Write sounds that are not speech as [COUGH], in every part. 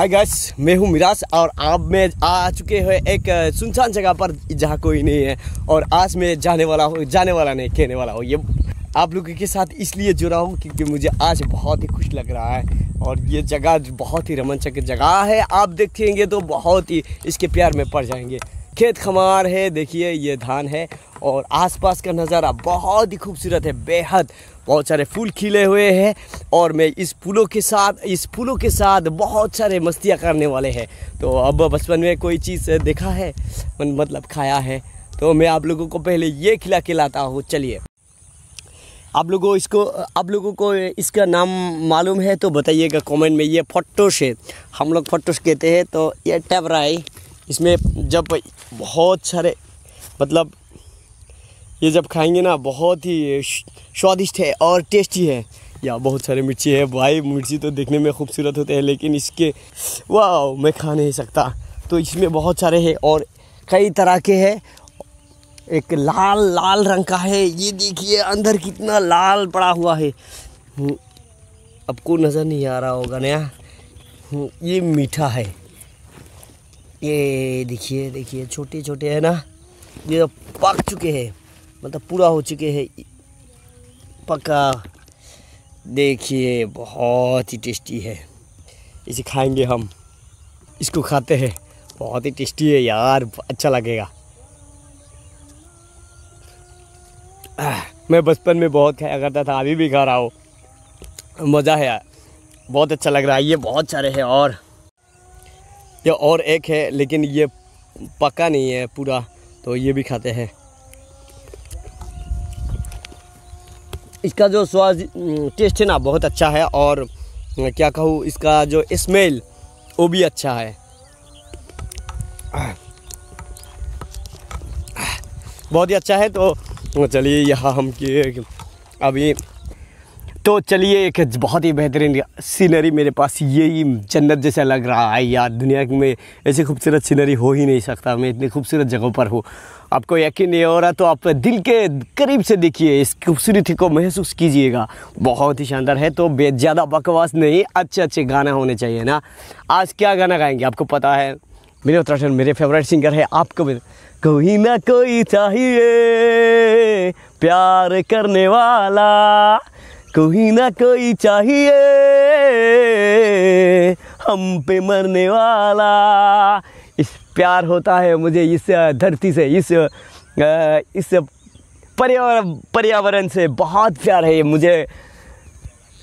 hi guys मैं हूँ मिराज और आप मैं आ चुके हैं एक सुनसान जगह पर जहाँ कोई नहीं है और आज मैं जाने वाला हूँ जाने वाला नहीं कहने वाला हूँ ये आप लोगों के साथ इसलिए जुड़ा हूँ क्योंकि मुझे आज बहुत ही खुश लग रहा है और ये जगह बहुत ही रमनचक जगह है आप देखेंगे तो बहुत ही इसके प्यार में पड़ जाएंगे खेत खमार है देखिए ये धान है और आसपास का नज़ारा बहुत ही खूबसूरत है बेहद बहुत सारे फूल खिले हुए हैं और मैं इस फूलों के साथ इस फूलों के साथ बहुत सारे मस्तियाँ करने वाले हैं तो अब बचपन में कोई चीज़ देखा है मतलब खाया है तो मैं आप लोगों को पहले ये खिला के लाता हूँ चलिए आप लोगों इसको आप लोगों को इसका नाम मालूम है तो बताइएगा कमेंट में ये फट्टोश है हम लोग फट्टोश कहते हैं तो ये टैबरा है इसमें जब बहुत सारे मतलब ये जब खाएंगे ना बहुत ही स्वादिष्ट है और टेस्टी है या बहुत सारे मिर्ची है भाई मिर्ची तो देखने में खूबसूरत होते हैं लेकिन इसके वाह मैं खा नहीं सकता तो इसमें बहुत सारे हैं और कई तरह के हैं एक लाल लाल रंग का है ये देखिए अंदर कितना लाल पड़ा हुआ है आपको हम्म, नज़र नहीं आ रहा होगा नया हम्म, ये मीठा है ये देखिए देखिए छोटे छोटे है ना ये पक चुके हैं मतलब पूरा हो चुके हैं पक्का देखिए बहुत ही टेस्टी है इसे खाएंगे हम इसको खाते हैं बहुत ही टेस्टी है यार अच्छा लगेगा मैं बचपन में बहुत खाया करता था अभी भी खा रहा हूँ मज़ा है यार बहुत अच्छा लग रहा है ये बहुत सारे हैं और ये और एक है लेकिन ये पका नहीं है पूरा तो ये भी खाते हैं इसका जो स्वाद टेस्ट है ना बहुत अच्छा है और क्या कहूँ इसका जो स्मेल वो भी अच्छा है बहुत ही अच्छा है तो चलिए यहाँ हम अभी तो चलिए एक बहुत ही बेहतरीन सीनरी मेरे पास यही जन्नत जैसा लग रहा है यार दुनिया में ऐसी खूबसूरत सीनरी हो ही नहीं सकता मैं इतनी खूबसूरत जगहों पर हूँ आपको यकीन नहीं हो रहा तो आप दिल के करीब से देखिए इस खूबसूरती को महसूस कीजिएगा बहुत ही शानदार है तो ज़्यादा बकवास नहीं अच्छे अच्छे गाना होने चाहिए ना आज क्या गाना गाएंगे आपको पता है मेरे उत्तराखंड मेरे फेवरेट सिंगर है आपको भी कोई ना कोई चाहिए प्यार करने वाला कोई ना कोई चाहिए हम पे मरने वाला इस प्यार होता है मुझे इस धरती से इस इस पर्यावरण पर्यावरण से बहुत प्यार है मुझे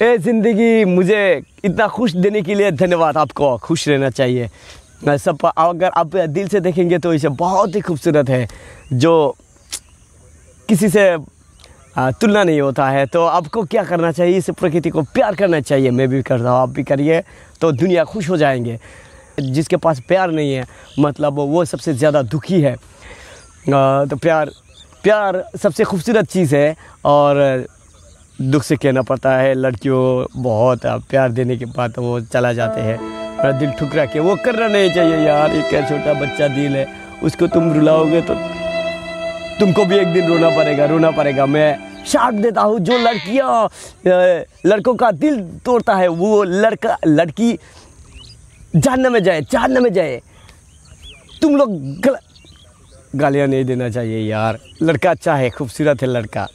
ए ज़िंदगी मुझे इतना खुश देने के लिए धन्यवाद आपको खुश रहना चाहिए सब अगर आप दिल से देखेंगे तो इसे बहुत ही खूबसूरत है जो किसी से तुलना नहीं होता है तो आपको क्या करना चाहिए इस प्रकृति को प्यार करना चाहिए मैं भी करता हूँ आप भी करिए तो दुनिया खुश हो जाएंगे जिसके पास प्यार नहीं है मतलब वो सबसे ज़्यादा दुखी है तो प्यार प्यार सबसे खूबसूरत चीज़ है और दुख से कहना पड़ता है लड़कियों बहुत प्यार देने के बाद वो चला जाते हैं और दिल ठुकरा के वो करना नहीं चाहिए यार एक छोटा बच्चा दिल है उसको तुम रुलाओगे तो तुमको भी एक दिन रोना पड़ेगा रोना पड़ेगा मैं शार्प देता हूँ जो लड़कियाँ लड़कों का दिल तोड़ता है वो लड़का लड़की जानने में जाए जानने में जाए तुम लोग गल... गालियाँ नहीं देना चाहिए यार लड़का अच्छा है खूबसूरत है लड़का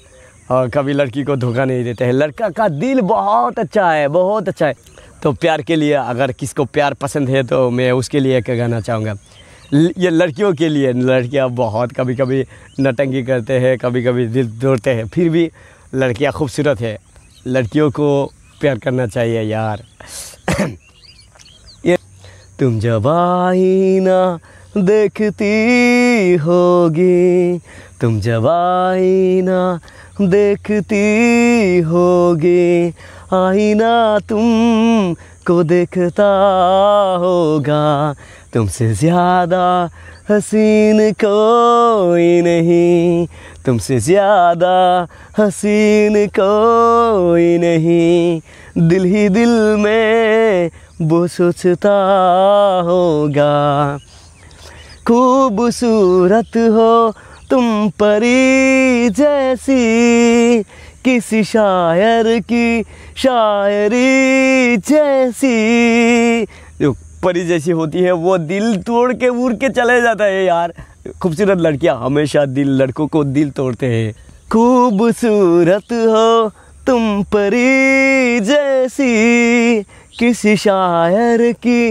और कभी लड़की को धोखा नहीं देते हैं लड़का का दिल बहुत अच्छा है बहुत अच्छा है तो प्यार के लिए अगर किसको प्यार पसंद है तो मैं उसके लिए एक गाना चाहूँगा ये लड़कियों के लिए लड़कियाँ बहुत कभी कभी नटंगी करते हैं कभी कभी दिल तोड़ते हैं फिर भी लड़कियाँ खूबसूरत है लड़कियों को प्यार करना चाहिए यार [CLEARS THROAT] ये तुम जब आई ना देखती होगी तुम जब आई ना देखती होगी आईना तुम को देखता होगा तुमसे ज़्यादा हसीन कोई नहीं तुमसे ज़्यादा हसीन कोई नहीं दिल ही दिल में वो सोचता होगा खूबसूरत हो तुम परी जैसी किसी शायर की शायरी जैसी जो परी जैसी होती है वो दिल तोड़ के उड़ के चले जाता है यार खूबसूरत लड़कियाँ हमेशा दिल लड़कों को दिल तोड़ते हैं खूबसूरत हो तुम परी जैसी किसी शायर की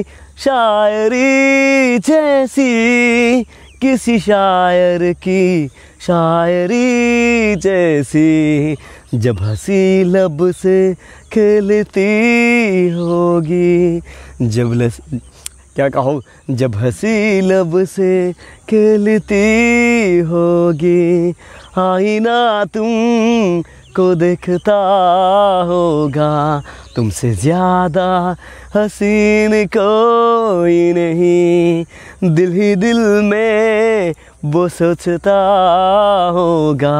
शायरी जैसी किसी शायर की शायरी जैसी जब हंसी लब से खेलती होगी जब लस क्या कहो जब हंसी लब से खेलती होगी आईना तुम को देखता होगा तुमसे ज़्यादा हसीन कोई नहीं दिल ही दिल में वो सोचता होगा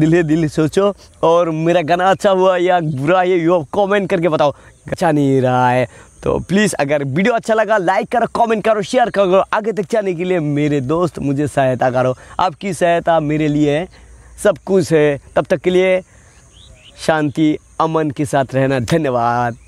दिल ही दिल सोचो और मेरा गाना अच्छा हुआ या बुरा है यू कमेंट करके बताओ अच्छा नहीं रहा है तो प्लीज़ अगर वीडियो अच्छा लगा लाइक करो कमेंट करो शेयर करो आगे तक जाने के लिए मेरे दोस्त मुझे सहायता करो आपकी सहायता मेरे लिए है सब कुछ है तब तक के लिए शांति अमन के साथ रहना धन्यवाद